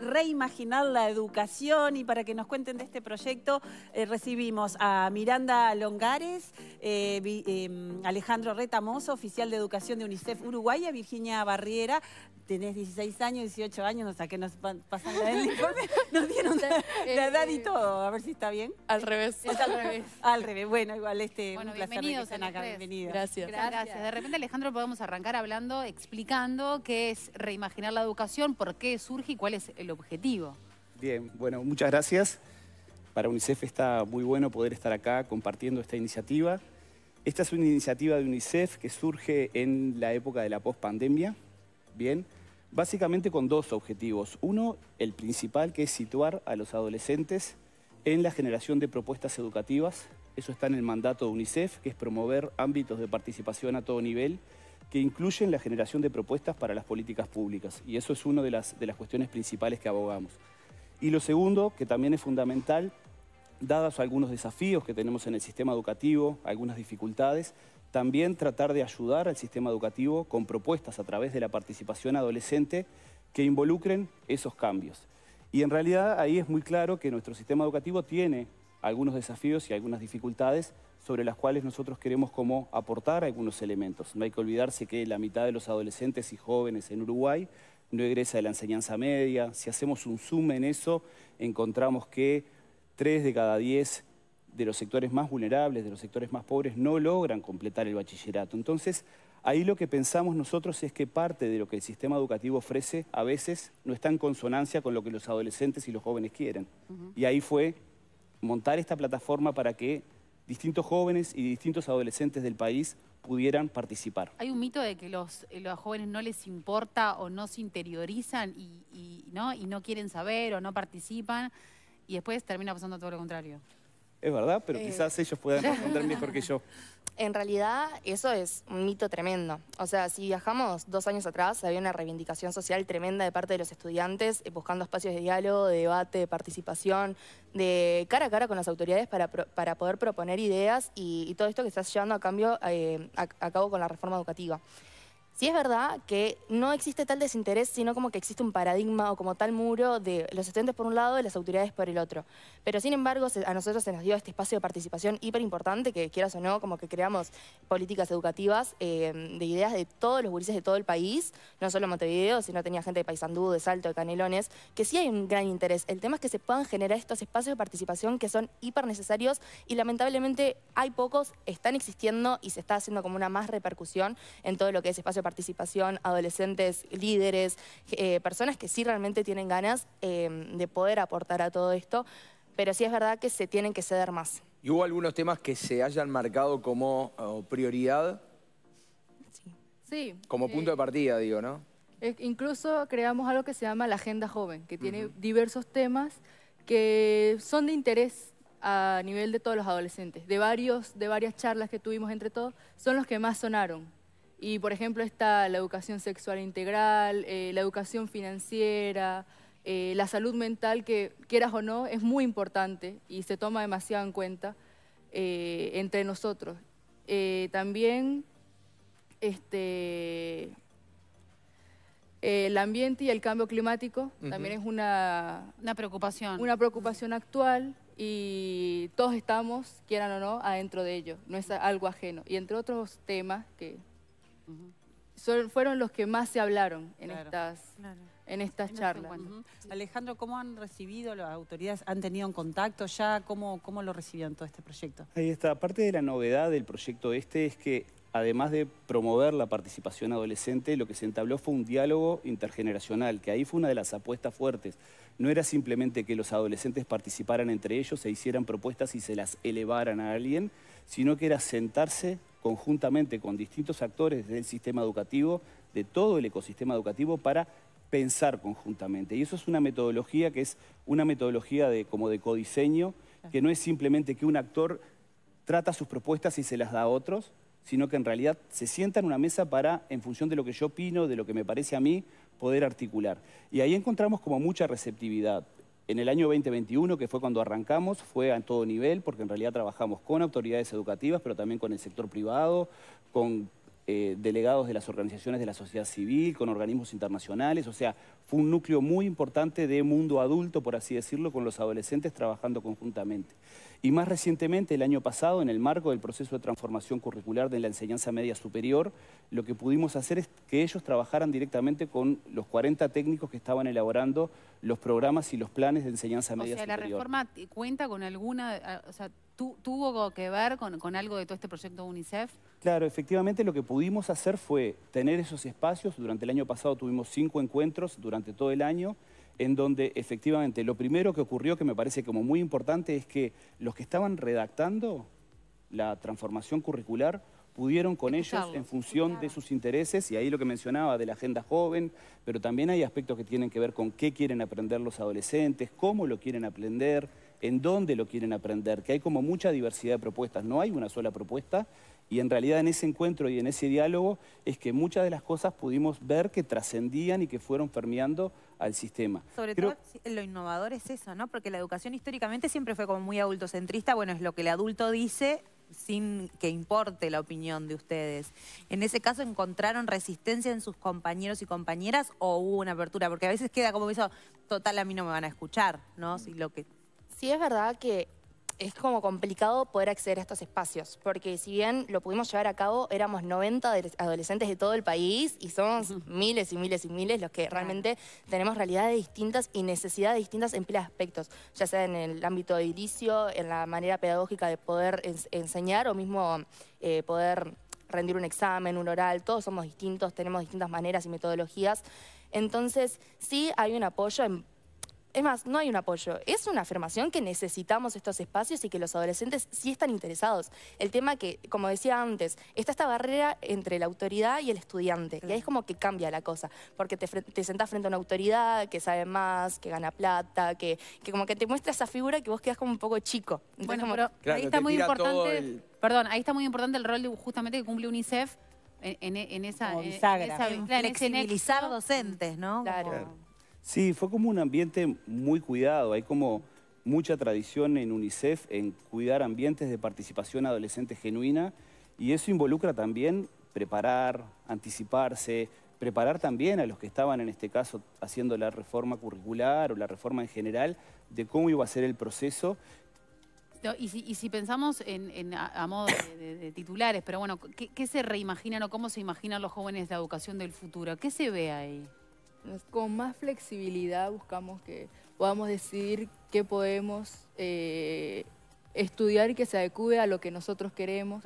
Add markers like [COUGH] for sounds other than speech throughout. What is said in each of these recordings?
Reimaginar la Educación y para que nos cuenten de este proyecto eh, recibimos a Miranda Longares, eh, em, Alejandro Retamoso, oficial de Educación de UNICEF Uruguay, a Virginia Barriera, tenés 16 años, 18 años, no sé qué nos pasan la [LAUGHS] nos dieron la, edad y todo, a ver si está bien. Al revés. Es al revés. [LAUGHS] al revés, bueno, igual este, bueno, placer Gracias. Gracias. De repente, Alejandro, podemos arrancar hablando, explicando qué es reimaginar la educación, por qué surge y cuál es el objetivo. Bien, bueno, muchas gracias. Para UNICEF está muy bueno poder estar acá compartiendo esta iniciativa. Esta es una iniciativa de UNICEF que surge en la época de la pospandemia, bien, básicamente con dos objetivos. Uno, el principal, que es situar a los adolescentes en la generación de propuestas educativas. Eso está en el mandato de UNICEF, que es promover ámbitos de participación a todo nivel que incluyen la generación de propuestas para las políticas públicas. Y eso es una de las, cuestiones principales que abogamos. Y lo segundo, que también es fundamental, dadas algunos desafíos que tenemos en el sistema educativo, algunas dificultades, también tratar de ayudar al sistema educativo con propuestas a través de la participación adolescente que involucren esos cambios. Y en realidad ahí es muy claro que nuestro sistema educativo tiene algunos desafíos y algunas dificultades sobre las cuales nosotros queremos como aportar algunos elementos. No hay que olvidarse que la mitad de los adolescentes y jóvenes en Uruguay no egresa de la enseñanza media. Si hacemos un zoom en eso, encontramos que 3 de cada 10 de los sectores más vulnerables, de los sectores más pobres, no logran completar el bachillerato. Entonces, ahí lo que pensamos nosotros es que parte de lo que el sistema educativo ofrece a veces no está en consonancia con lo que los adolescentes y los jóvenes quieren. Y ahí fue montar esta plataforma para que distintos jóvenes y distintos adolescentes del país pudieran participar. Hay un mito de que los, eh, los jóvenes no les importa o no se interiorizan y, ¿no? y no quieren saber o no participan y después termina pasando todo lo contrario es verdad, pero eh. quizás ellos puedan responder mejor que yo. [LAUGHS] En realidad, eso es un mito tremendo. O sea, si viajamos dos años atrás, había una reivindicación social tremenda de parte de los estudiantes, eh, buscando espacios de diálogo, de debate, de participación, de cara a cara con las autoridades para, poder proponer ideas y, todo esto que está llevando a, cambio, eh, a cabo con la reforma educativa. Sí es verdad que no existe tal desinterés, sino como que existe un paradigma o como tal muro de los estudiantes por un lado y las autoridades por el otro. Pero sin embargo, a nosotros se nos dio este espacio de participación hiper importante, que quieras o no, como que creamos políticas educativas eh, de ideas de todos los gurises de todo el país, no solo Montevideo, sino tenía gente de Paysandú, de Salto, de Canelones, que sí hay un gran interés. El tema es que se puedan generar estos espacios de participación que son hiper necesarios y lamentablemente hay pocos, están existiendo y se está haciendo como una más repercusión en todo lo que es espacio de participación adolescentes, líderes, eh, personas que sí realmente tienen ganas eh, de poder aportar a todo esto, pero sí es verdad que se tienen que ceder más. ¿Y hubo algunos temas que se hayan marcado como prioridad? Sí. Como eh, punto de partida, digo, ¿no? E, incluso creamos algo que se llama la Agenda Joven, que tiene diversos temas que son de interés a nivel de todos los adolescentes. De, varios, de varias charlas que tuvimos entre todos, son los que más sonaron. Y por ejemplo está la educación sexual integral, eh, la educación financiera, eh, la salud mental, que quieras o no, es muy importante y se toma demasiado en cuenta eh, entre nosotros. también este, el ambiente y el cambio climático también es una, una preocupación. Una preocupación actual y todos estamos, quieran o no, adentro de ello, no es algo ajeno. Y entre otros temas que fueron los que más se hablaron en estas... en charlas. Alejandro, ¿cómo han recibido las autoridades? ¿Han tenido en contacto ya? ¿Cómo, ¿Cómo lo recibieron todo este proyecto? Ahí está. Parte de la novedad del proyecto este es que, además de promover la participación adolescente, lo que se entabló fue un diálogo intergeneracional, que ahí fue una de las apuestas fuertes. No era simplemente que los adolescentes participaran entre ellos, se hicieran propuestas y se las elevaran a alguien, sino que era sentarse conjuntamente con distintos actores del sistema educativo, de todo el ecosistema educativo, para pensar conjuntamente. Y eso es una metodología que es una metodología de, como de codiseño, que no es simplemente que un actor trata sus propuestas y se las da a otros, sino que en realidad se sienta en una mesa para, en función de lo que yo opino, de lo que me parece a mí, poder articular. Y ahí encontramos como mucha receptividad. En el año 2021, que fue cuando arrancamos, fue a todo nivel, porque en realidad trabajamos con autoridades educativas, pero también con el sector privado, con eh, delegados de las organizaciones de la sociedad civil, con organismos internacionales, o sea, fue un núcleo muy importante de mundo adulto, por así decirlo, con los adolescentes trabajando conjuntamente. Y más recientemente, el año pasado, en el marco del proceso de transformación curricular de la enseñanza media superior, lo que pudimos hacer es que ellos trabajaran directamente con los 40 técnicos que estaban elaborando los programas y los planes de enseñanza media superior. O sea, la reforma cuenta con alguna... ¿Tuvo que ver con, algo de todo este proyecto UNICEF? Claro, efectivamente lo que pudimos hacer fue tener esos espacios. Durante el año pasado tuvimos cinco encuentros durante todo el año en donde efectivamente lo primero que ocurrió, que me parece como muy importante, es que los que estaban redactando la transformación curricular pudieron con ellos en función de sus intereses, y ahí lo que mencionaba de la agenda joven, pero también hay aspectos que tienen que ver con qué quieren aprender los adolescentes, cómo lo quieren aprender, en dónde lo quieren aprender, que hay como mucha diversidad de propuestas, no hay una sola propuesta y en realidad en ese encuentro y en ese diálogo es que muchas de las cosas pudimos ver que trascendían y que fueron fermeando al sistema. Sobre todo lo innovador es eso, ¿no? Porque la educación históricamente siempre fue como muy adultocentrista, bueno, es lo que el adulto dice sin que importe la opinión de ustedes. En ese caso, ¿encontraron resistencia en sus compañeros y compañeras o hubo una apertura? Porque a veces queda como eso, total, a mí no me van a escuchar, ¿no? Si lo que sí es verdad que es como complicado poder acceder a estos espacios, porque si bien lo pudimos llevar a cabo, éramos 90 adolescentes de todo el país y somos miles y miles y miles los que realmente tenemos realidades distintas y necesidades distintas en pilas aspectos, ya sea en el ámbito edilicio, en la manera pedagógica de poder enseñar o mismo eh, poder rendir un examen, un oral, todos somos distintos, tenemos distintas maneras y metodologías. Entonces, sí hay un apoyo en es más, no hay un apoyo. Es una afirmación que necesitamos estos espacios y que los adolescentes sí están interesados. El tema que, como decía antes, está esta barrera entre la autoridad y el estudiante. Y ahí es como que cambia la cosa, porque te, te sentás frente a una autoridad que sabe más, que gana plata, que, como que te muestra esa figura que vos quedás como un poco chico. bueno, pero ahí está muy importante... El... Perdón, ahí está muy importante el rol de, justamente que cumple UNICEF en, en, esa... En esa, flexibilizar docentes, ¿no? Claro. Sí, fue como un ambiente muy cuidado. Hay como mucha tradición en UNICEF en cuidar ambientes de participación adolescente genuina y eso involucra también preparar, anticiparse, preparar también a los que estaban en este caso haciendo la reforma curricular o la reforma en general de cómo iba a ser el proceso. y, si, pensamos en, a, modo de, titulares, pero bueno, ¿qué, se reimaginan o cómo se imaginan los jóvenes de educación del futuro? ¿Qué se ve ahí? con más flexibilidad buscamos que podamos decidir qué podemos eh, estudiar y que se adecue a lo que nosotros queremos.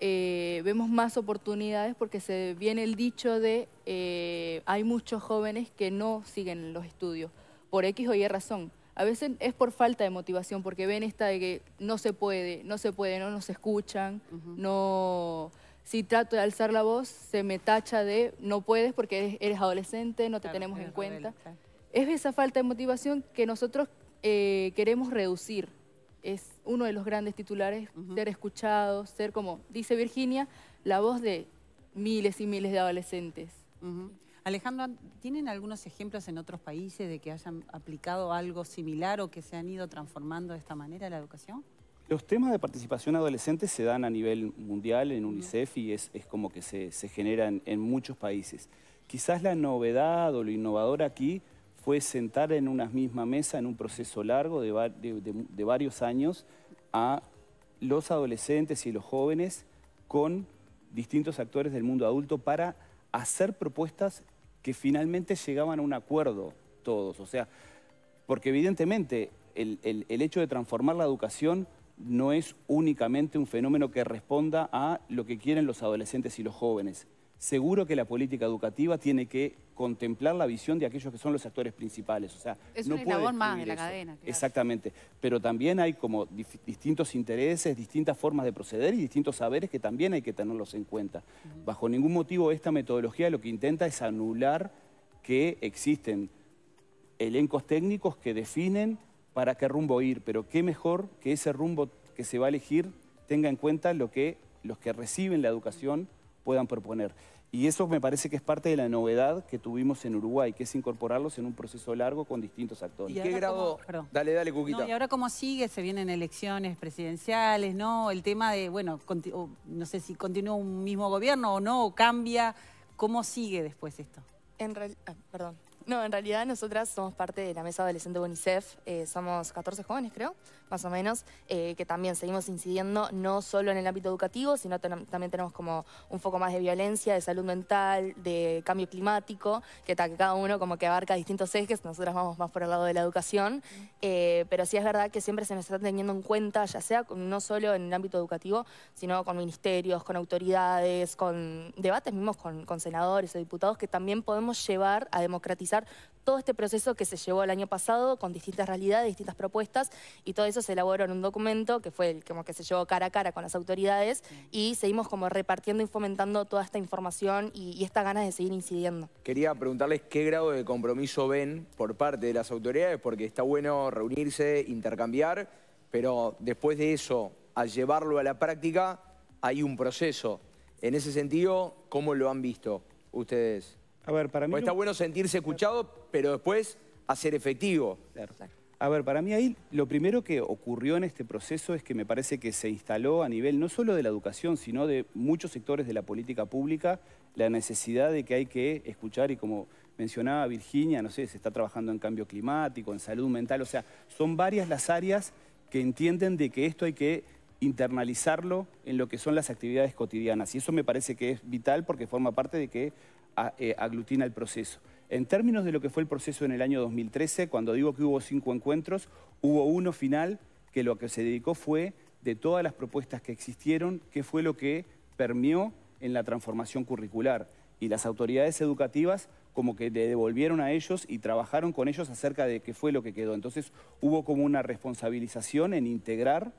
Eh, vemos más oportunidades porque se viene el dicho de eh, hay muchos jóvenes que no siguen los estudios por X o Y razón. A veces es por falta de motivación porque ven esta de que no se puede, no se puede, no nos escuchan, no si trato de alzar la voz, se me tacha de no puedes porque eres, adolescente, no te tenemos en cuenta. Es esa falta de motivación que nosotros eh, queremos reducir. Es uno de los grandes titulares, ser escuchado, ser como dice Virginia, la voz de miles y miles de adolescentes. Alejandro, ¿tienen algunos ejemplos en otros países de que hayan aplicado algo similar o que se han ido transformando de esta manera la educación? Los temas de participación adolescente se dan a nivel mundial en UNICEF y es, como que se, generan en muchos países. Quizás la novedad o lo innovador aquí fue sentar en una misma mesa, en un proceso largo de, varios años, a los adolescentes y los jóvenes con distintos actores del mundo adulto para hacer propuestas que finalmente llegaban a un acuerdo todos. O sea, porque evidentemente el, el hecho de transformar la educación no es únicamente un fenómeno que responda a lo que quieren los adolescentes y los jóvenes. Seguro que la política educativa tiene que contemplar la visión de aquellos que son los actores principales. O sea, es un eslabón más de la cadena. Exactamente. Pero también hay como distintos intereses, distintas formas de proceder y distintos saberes que también hay que tenerlos en cuenta. Bajo ningún motivo esta metodología lo que intenta es anular que existen elencos técnicos que definen para qué rumbo ir, pero qué mejor que ese rumbo que se va a elegir tenga en cuenta lo que los que reciben la educación puedan proponer. Y eso me parece que es parte de la novedad que tuvimos en Uruguay, que es incorporarlos en un proceso largo con distintos actores. ¿Y qué grado? dale, dale, Cuquita. y ahora cómo sigue, se vienen elecciones presidenciales, ¿no? El tema de, bueno, no sé si continúa un mismo gobierno o no, o cambia. ¿Cómo sigue después esto? En ah, perdón. No, en realidad nosotras somos parte de la mesa adolescente UNICEF, eh, somos 14 jóvenes creo, más o menos, eh, que también seguimos incidiendo no solo en el ámbito educativo, sino también tenemos como un foco más de violencia, de salud mental, de cambio climático, que, cada uno como que abarca distintos ejes, nosotras vamos más por el lado de la educación, eh, pero sí es verdad que siempre se nos está teniendo en cuenta, ya sea no solo en el ámbito educativo, sino con ministerios, con autoridades, con debates mismos con senadores o diputados, que también podemos llevar a democratizar todo este proceso que se llevó el año pasado con distintas realidades, distintas propuestas y todo eso se elaboró en un documento que fue el como que se llevó cara a cara con las autoridades y seguimos como repartiendo y fomentando toda esta información y, y estas ganas de seguir incidiendo. Quería preguntarles qué grado de compromiso ven por parte de las autoridades porque está bueno reunirse, intercambiar, pero después de eso, al llevarlo a la práctica, hay un proceso. En ese sentido, ¿cómo lo han visto ustedes? A está bueno sentirse escuchado, pero después hacer efectivo. A ver, para mí ahí lo primero que ocurrió en este proceso es que me parece que se instaló a nivel no solo de la educación, sino de muchos sectores de la política pública, la necesidad de que hay que escuchar y como mencionaba Virginia, no sé, se está trabajando en cambio climático, en salud mental, o sea, son varias las áreas que entienden de que esto hay que internalizarlo en lo que son las actividades cotidianas. Y eso me parece que es vital porque forma parte de que eh, aglutina el proceso. En términos de lo que fue el proceso en el año 2013, cuando digo que hubo cinco encuentros, hubo uno final que lo que se dedicó fue de todas las propuestas que existieron, qué fue lo que permeó en la transformación curricular. Y las autoridades educativas como que le devolvieron a ellos y trabajaron con ellos acerca de qué fue lo que quedó. Entonces hubo como una responsabilización en integrar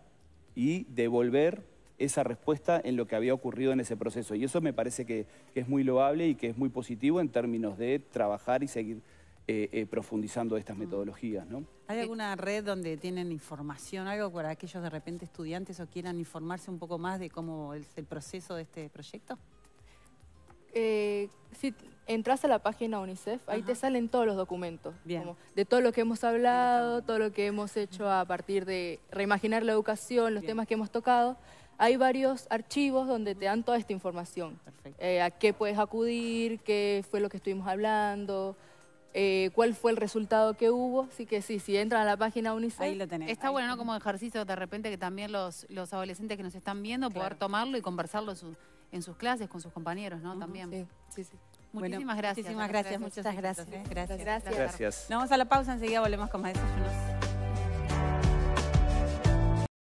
y devolver esa respuesta en lo que había ocurrido en ese proceso. Y eso me parece que, es muy loable y que es muy positivo en términos de trabajar y seguir eh, eh, profundizando estas metodologías. ¿Hay eh, alguna red donde tienen información, algo para aquellos de repente estudiantes o quieran informarse un poco más de cómo es el proceso de este proyecto? si entras a la página UNICEF, ahí te salen todos los documentos. de todo lo que hemos hablado, todo lo que hemos hecho a partir de reimaginar la educación, los temas que hemos tocado hay varios archivos donde te dan toda esta información. Eh, a qué puedes acudir, qué fue lo que estuvimos hablando, eh, cuál fue el resultado que hubo. Así que sí, si entran a la página UNICEF... Ahí lo tenés. Está bueno, Como ejercicio de repente que también los, los adolescentes que nos están viendo puedan poder tomarlo y conversarlo en, en, sus clases con sus compañeros, ¿no? también. Muchísimas gracias. Muchísimas gracias, muchas ¿eh? gracias. Gracias. gracias. gracias. Nos vamos a la pausa, enseguida volvemos con más desayunos.